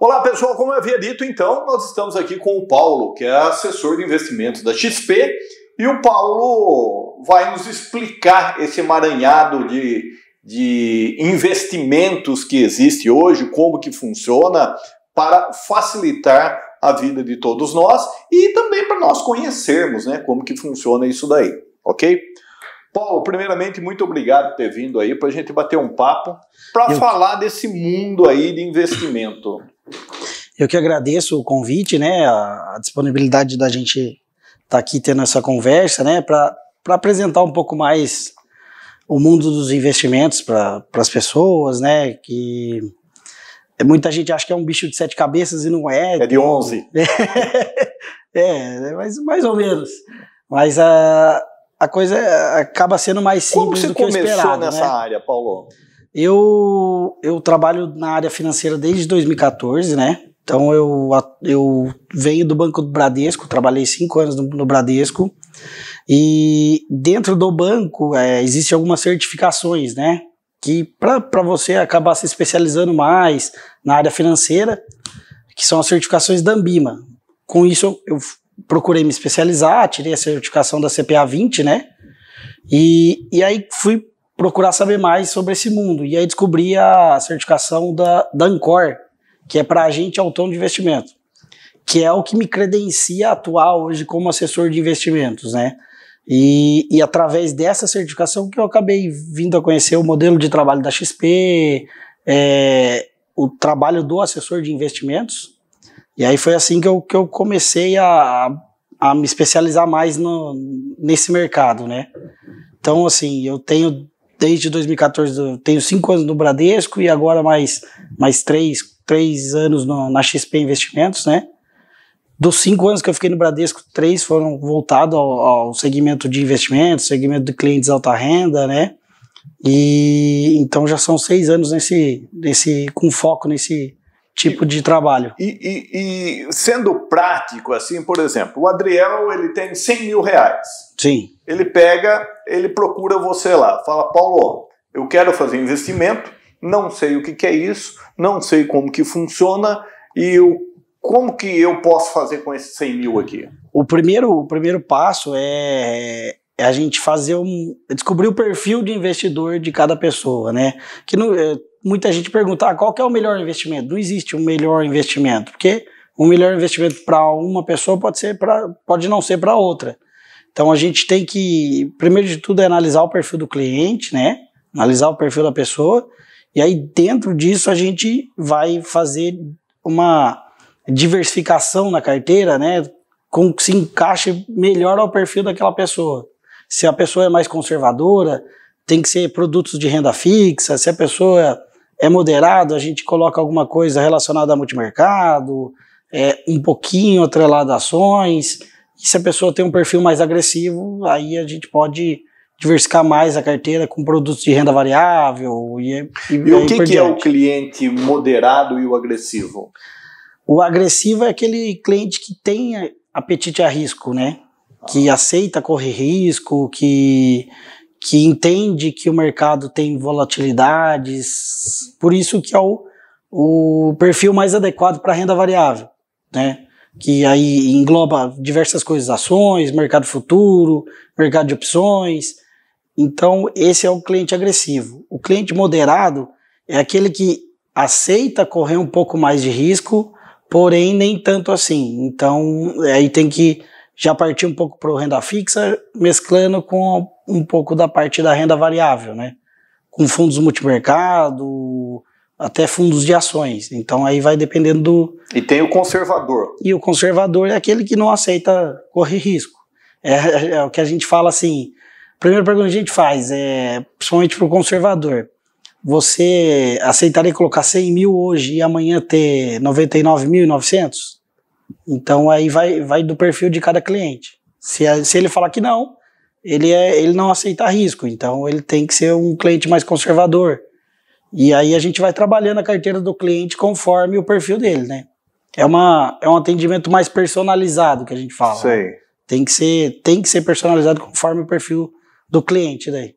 Olá pessoal, como eu havia dito, então, nós estamos aqui com o Paulo, que é assessor de investimentos da XP, e o Paulo vai nos explicar esse emaranhado de, de investimentos que existe hoje, como que funciona, para facilitar a vida de todos nós e também para nós conhecermos né, como que funciona isso daí, ok? Paulo, primeiramente, muito obrigado por ter vindo aí para a gente bater um papo para falar desse mundo aí de investimento. Eu que agradeço o convite, né, a, a disponibilidade da gente estar tá aqui tendo essa conversa, né, para apresentar um pouco mais o mundo dos investimentos para as pessoas, né, que é, muita gente acha que é um bicho de sete cabeças e não é. É de então onze. é, é mais, mais ou menos. Mas a, a coisa é, acaba sendo mais simples do que eu esperava. Como você começou né? nessa né? área, Paulo? Eu, eu trabalho na área financeira desde 2014, né? Então eu, eu venho do Banco do Bradesco, trabalhei cinco anos no, no Bradesco e dentro do banco é, existem algumas certificações, né? Que para você acabar se especializando mais na área financeira, que são as certificações da Ambima. Com isso eu, eu procurei me especializar, tirei a certificação da CPA 20, né? E, e aí fui procurar saber mais sobre esse mundo. E aí descobri a certificação da, da Ancor, que é para agente autônomo de investimento, que é o que me credencia a atuar hoje como assessor de investimentos, né? E, e através dessa certificação que eu acabei vindo a conhecer o modelo de trabalho da XP, é, o trabalho do assessor de investimentos. E aí foi assim que eu, que eu comecei a, a me especializar mais no, nesse mercado, né? Então, assim, eu tenho desde 2014 tenho cinco anos no Bradesco e agora mais, mais três, três anos no, na XP Investimentos, né? Dos cinco anos que eu fiquei no Bradesco, três foram voltados ao, ao segmento de investimentos, segmento de clientes alta renda, né? E então já são seis anos nesse, nesse com foco nesse tipo de trabalho. E, e, e sendo prático, assim, por exemplo, o Adriel ele tem 100 mil reais Sim. Ele pega, ele procura você lá, fala, Paulo, eu quero fazer investimento, não sei o que, que é isso, não sei como que funciona, e eu, como que eu posso fazer com esses 100 mil aqui? O primeiro, o primeiro passo é, é a gente fazer um. descobrir o perfil de investidor de cada pessoa, né? Que não, é, muita gente pergunta ah, qual é o melhor investimento. Não existe um melhor investimento, porque o um melhor investimento para uma pessoa pode ser para pode não ser para outra. Então a gente tem que, primeiro de tudo, é analisar o perfil do cliente, né? Analisar o perfil da pessoa. E aí, dentro disso, a gente vai fazer uma diversificação na carteira, né? Com que se encaixe melhor ao perfil daquela pessoa. Se a pessoa é mais conservadora, tem que ser produtos de renda fixa. Se a pessoa é moderada, a gente coloca alguma coisa relacionada a multimercado, é, um pouquinho atrelada a ações. E se a pessoa tem um perfil mais agressivo, aí a gente pode diversificar mais a carteira com produtos de renda variável. E, e, e o que, que é o cliente moderado e o agressivo? O agressivo é aquele cliente que tem apetite a risco, né? Ah. Que aceita correr risco, que, que entende que o mercado tem volatilidades. Por isso que é o, o perfil mais adequado para renda variável, né? que aí engloba diversas coisas, ações, mercado futuro, mercado de opções. Então, esse é o cliente agressivo. O cliente moderado é aquele que aceita correr um pouco mais de risco, porém nem tanto assim. Então, aí tem que já partir um pouco para o renda fixa, mesclando com um pouco da parte da renda variável, né? Com fundos multimercado, até fundos de ações. Então aí vai dependendo do. E tem o conservador. E o conservador é aquele que não aceita correr risco. É, é, é o que a gente fala assim. primeira pergunta que a gente faz é, principalmente para o conservador, você aceitaria colocar 100 mil hoje e amanhã ter 99.900? Então aí vai, vai do perfil de cada cliente. Se, se ele falar que não, ele, é, ele não aceita risco, então ele tem que ser um cliente mais conservador. E aí a gente vai trabalhando a carteira do cliente conforme o perfil dele, né? É, uma, é um atendimento mais personalizado que a gente fala. Né? Sei. Tem que ser, tem que ser personalizado conforme o perfil do cliente daí.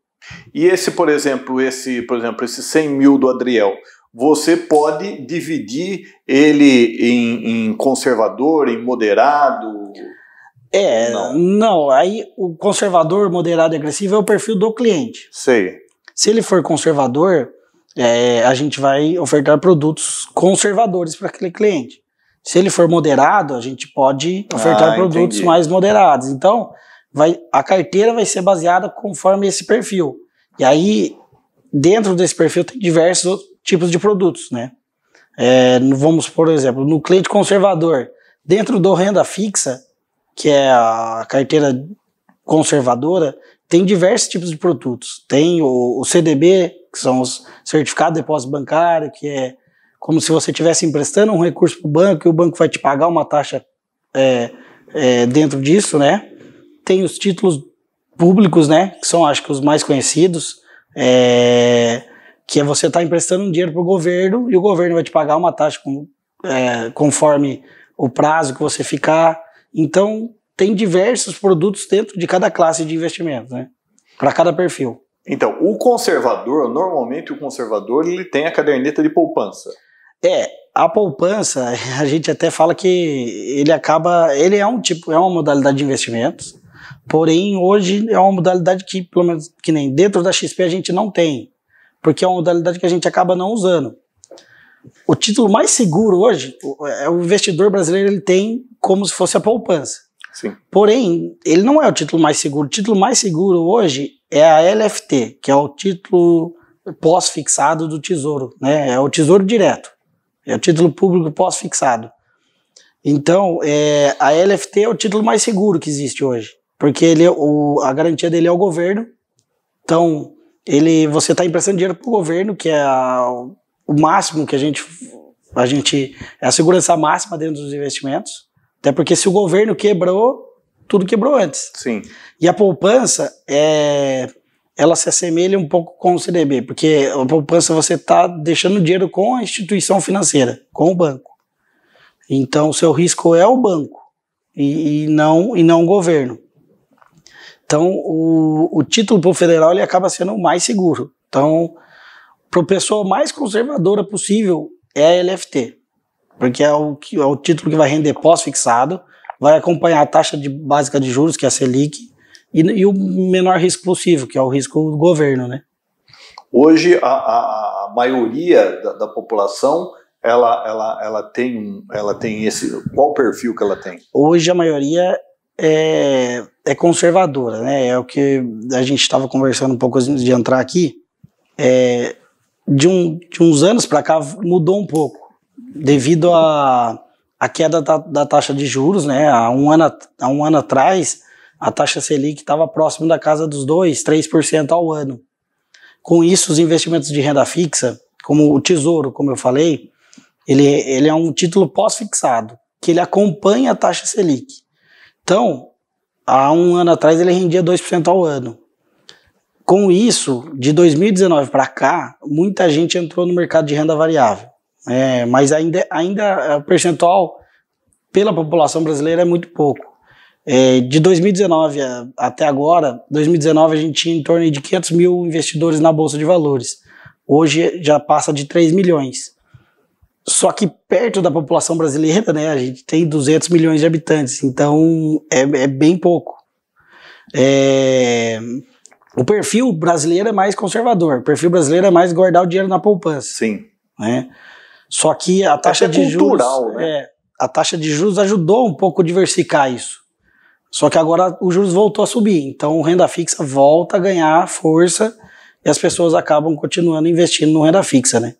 E esse, por exemplo, esse, por exemplo, esse 100 mil do Adriel, você pode dividir ele em, em conservador, em moderado? É, não. não. Aí o conservador, moderado e agressivo é o perfil do cliente. Sei. Se ele for conservador, é, a gente vai ofertar produtos conservadores para aquele cliente. Se ele for moderado, a gente pode ofertar ah, produtos entendi. mais moderados. Então, vai, a carteira vai ser baseada conforme esse perfil. E aí, dentro desse perfil, tem diversos tipos de produtos, né? É, vamos, por exemplo, no cliente conservador, dentro do renda fixa, que é a carteira conservadora, tem diversos tipos de produtos. Tem o, o CDB, que são os certificados de depósito bancário, que é como se você estivesse emprestando um recurso para o banco e o banco vai te pagar uma taxa é, é, dentro disso, né? Tem os títulos públicos, né? Que são, acho que, os mais conhecidos. É, que é você estar tá emprestando um dinheiro para o governo e o governo vai te pagar uma taxa com, é, conforme o prazo que você ficar. Então, tem diversos produtos dentro de cada classe de investimento, né? Para cada perfil. Então, o conservador, normalmente o conservador, ele tem a caderneta de poupança. É, a poupança, a gente até fala que ele acaba, ele é um tipo, é uma modalidade de investimentos, porém hoje é uma modalidade que, pelo menos que nem dentro da XP a gente não tem, porque é uma modalidade que a gente acaba não usando. O título mais seguro hoje, é o investidor brasileiro ele tem como se fosse a poupança. Sim. Porém, ele não é o título mais seguro. O título mais seguro hoje é a LFT, que é o título pós-fixado do Tesouro, né? É o Tesouro Direto. É o título público pós-fixado. Então, é, a LFT é o título mais seguro que existe hoje, porque ele, é o, a garantia dele é o governo. Então, ele, você está emprestando dinheiro para o governo, que é a, o máximo que a gente, a gente é a segurança máxima dentro dos investimentos. Até porque se o governo quebrou, tudo quebrou antes. Sim. E a poupança é ela se assemelha um pouco com o CDB, porque a poupança você está deixando dinheiro com a instituição financeira, com o banco. Então, o seu risco é o banco e, e não, e não o governo. Então, o, o título para o federal ele acaba sendo o mais seguro. Então, para a pessoa mais conservadora possível é a LFT porque é o, que, é o título que vai render pós-fixado, vai acompanhar a taxa de, básica de juros, que é a Selic, e, e, o menor risco possível, que é o risco do governo, né? Hoje, a, a, a maioria da, da, população, ela, ela, ela, tem, ela tem esse... Qual perfil que ela tem? Hoje, a maioria é, é conservadora, né? É o que a gente estava conversando um pouco antes de entrar aqui. É, de, um, de uns anos para cá, mudou um pouco devido à a, a, queda da, da, taxa de juros, né? Há um ano, há um ano atrás, a taxa Selic estava próximo da casa dos 2%, 3% ao ano. Com isso, os investimentos de renda fixa, como o Tesouro, como eu falei, ele, ele é um título pós-fixado, que ele acompanha a taxa Selic. Então, há um ano atrás ele rendia 2% ao ano. Com isso, de 2019 para cá, muita gente entrou no mercado de renda variável. É, mas ainda, ainda é, o percentual pela população brasileira é muito pouco. É, de 2019 até agora, 2019 a gente tinha em torno de 500 mil investidores na Bolsa de Valores. Hoje já passa de 3 milhões. Só que perto da população brasileira, né, a gente tem 200 milhões de habitantes, então é, é bem pouco. É, o perfil brasileiro é mais conservador, o perfil brasileiro é mais guardar o dinheiro na poupança. Sim. Né? Só que a taxa é de cultural, juros. Né? É, a taxa de juros ajudou um pouco a diversificar isso. Só que agora o juros voltou a subir. Então renda fixa volta a ganhar força e as pessoas acabam continuando investindo no renda fixa, né?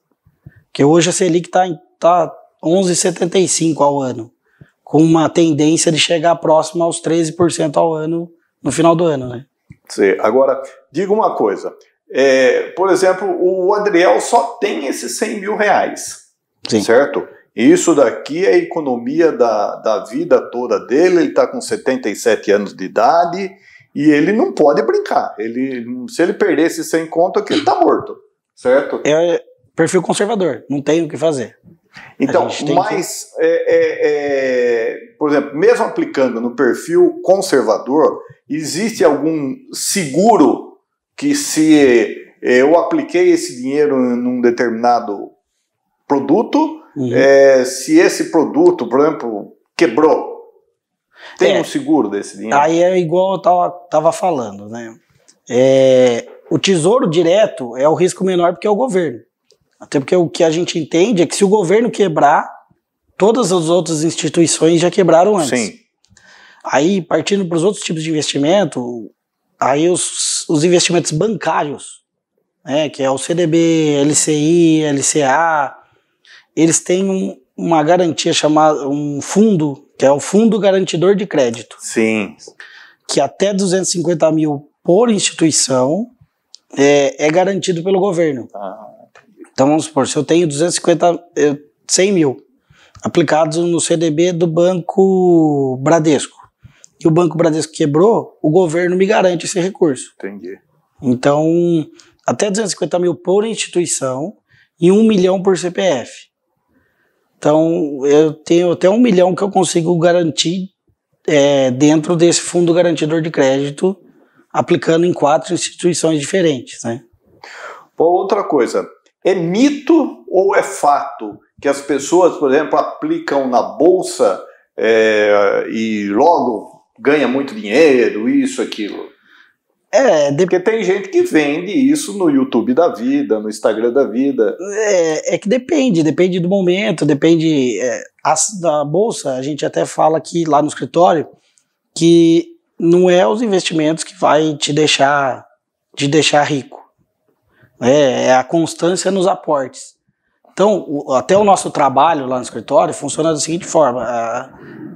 Porque hoje a Selic está tá 11,75 tá ao ano, com uma tendência de chegar próximo aos 13% ao ano no final do ano, né? Sim. Agora, diga uma coisa. É, por exemplo, o Adriel só tem esses 100 mil reais. Sim. certo? Isso daqui é a economia da, da vida toda dele, ele está com 77 anos de idade e ele não pode brincar. Ele, se ele perder esse 100 conto aqui, ele está morto, certo? É, é perfil conservador, não tem o que fazer. Então, mas, que... é, é, é, por exemplo, mesmo aplicando no perfil conservador, existe algum seguro que se é, eu apliquei esse dinheiro num determinado produto, uhum. é, se esse produto, por exemplo, quebrou, tem é, um seguro desse dinheiro? Aí é igual eu tava, tava falando, né? É, o tesouro direto é o risco menor porque é o governo. Até porque o que a gente entende é que se o governo quebrar, todas as outras instituições já quebraram antes. Sim. Aí, partindo para os outros tipos de investimento, aí os, os investimentos bancários, né, que é o CDB, LCI, LCA, eles têm um, uma garantia chamada um fundo, que é o Fundo Garantidor de Crédito. Sim. Que até 250 mil por instituição é, é garantido pelo governo. Ah. Então vamos supor, se eu tenho 250, 100 eh, mil aplicados no CDB do Banco Bradesco e o Banco Bradesco quebrou, o governo me garante esse recurso. Entendi. Então, até 250 mil por instituição e 1 milhão por CPF. Então, eu tenho até um milhão que eu consigo garantir é, dentro desse fundo garantidor de crédito, aplicando em quatro instituições diferentes. Né? Paulo, outra coisa. É mito ou é fato que as pessoas, por exemplo, aplicam na bolsa é, e logo ganha muito dinheiro, isso, aquilo? É, de... porque tem gente que vende isso no YouTube da vida, no Instagram da vida. É, é que depende, depende do momento, depende é, a, da bolsa. A gente até fala aqui lá no escritório que não é os investimentos que vai te deixar de deixar rico. É, é a constância nos aportes. Então, o, até o nosso trabalho lá no escritório funciona da seguinte forma: a,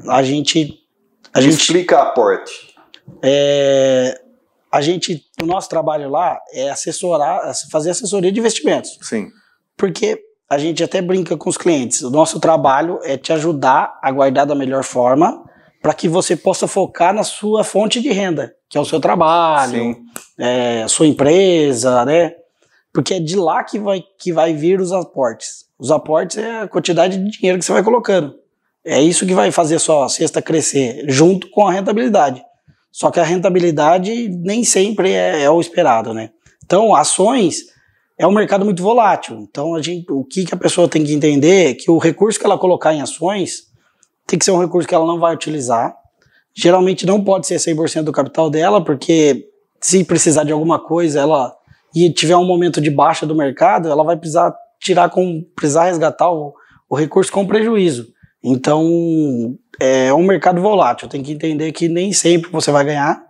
a gente a gente explica aporte. É, a gente, o nosso trabalho lá é assessorar, fazer assessoria de investimentos. Sim. Porque a gente até brinca com os clientes. O nosso trabalho é te ajudar a guardar da melhor forma para que você possa focar na sua fonte de renda, que é o seu trabalho, é, a sua empresa, né? Porque é de lá que vai, que vai vir os aportes. Os aportes é a quantidade de dinheiro que você vai colocando. É isso que vai fazer sua cesta crescer, junto com a rentabilidade. Só que a rentabilidade nem sempre é, é o esperado, né? Então, ações é um mercado muito volátil. Então, a gente, o que, que a pessoa tem que entender é que o recurso que ela colocar em ações tem que ser um recurso que ela não vai utilizar. Geralmente não pode ser 100% do capital dela, porque se precisar de alguma coisa, ela e tiver um momento de baixa do mercado, ela vai precisar tirar com precisar resgatar o, o recurso com prejuízo. Então, é um mercado volátil. Tem que entender que nem sempre você vai ganhar,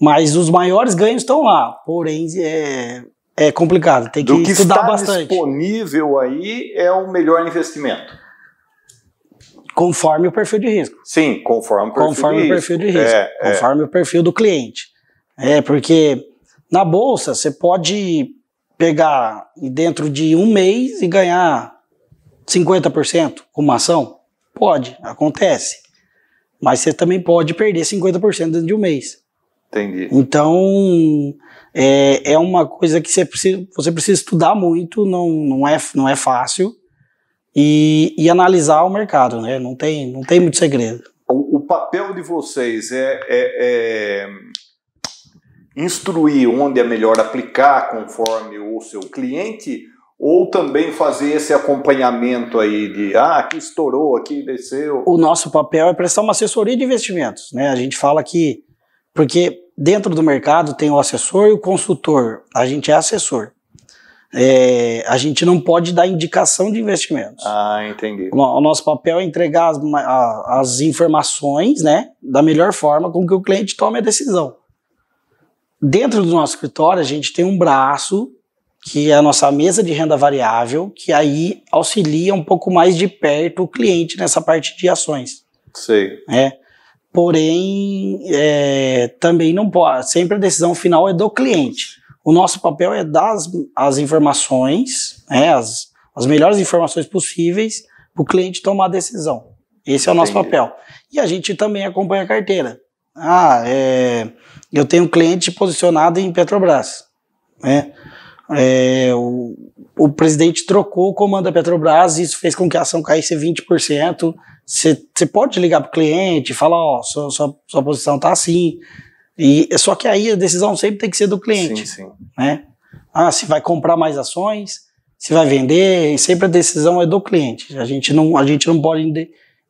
mas os maiores ganhos estão lá. Porém, é, é complicado. Tem que, Do que estudar está disponível aí é o melhor investimento. Conforme o perfil de risco. Sim, conforme o perfil conforme de o risco. Perfil de risco é, é. conforme é. o perfil do cliente. É, porque na bolsa você pode pegar dentro de um mês e ganhar 50% com uma ação. Pode, acontece. Mas você também pode perder 50% dentro de um mês. Entendi. Então, é, é uma coisa que você precisa, você precisa estudar muito, não, não, é, não é fácil, e, e analisar o mercado, né? Não tem, não tem muito segredo. O, o papel de vocês é, é, é instruir onde é melhor aplicar conforme o seu cliente ou também fazer esse acompanhamento aí de ah, aqui estourou, aqui desceu? O nosso papel é prestar uma assessoria de investimentos, né? A gente fala que porque dentro do mercado tem o assessor e o consultor, a gente é assessor. É, a gente não pode dar indicação de investimentos. Ah, entendi. O, o nosso papel é entregar as, a, as informações, né, da melhor forma com que o cliente tome a decisão. Dentro do nosso escritório, a gente tem um braço que é a nossa mesa de renda variável, que aí auxilia um pouco mais de perto o cliente nessa parte de ações. Sei. É. Porém, é, também não pode. Sempre a decisão final é do cliente. O nosso papel é dar as, as informações, né, as, as melhores informações possíveis para o cliente tomar a decisão. Esse é o nosso Entendi. papel. E a gente também acompanha a carteira. Ah, é, eu tenho um cliente posicionado em Petrobras. Né? É, o, o, presidente trocou o comando da Petrobras e isso fez com que a ação caísse 20%. Você pode ligar para o cliente e falar, ó, sua, sua, sua posição está assim. E, só que aí a decisão sempre tem que ser do cliente. Sim, sim. Né? Ah, se vai comprar mais ações, se vai vender, sempre a decisão é do cliente. A gente não, a gente não pode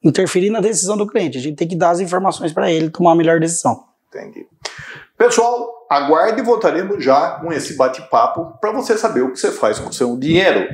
interferir na decisão do cliente. A gente tem que dar as informações para ele tomar a melhor decisão. Entendi. Pessoal, aguarde e voltaremos já com esse bate-papo para você saber o que você faz com o seu dinheiro.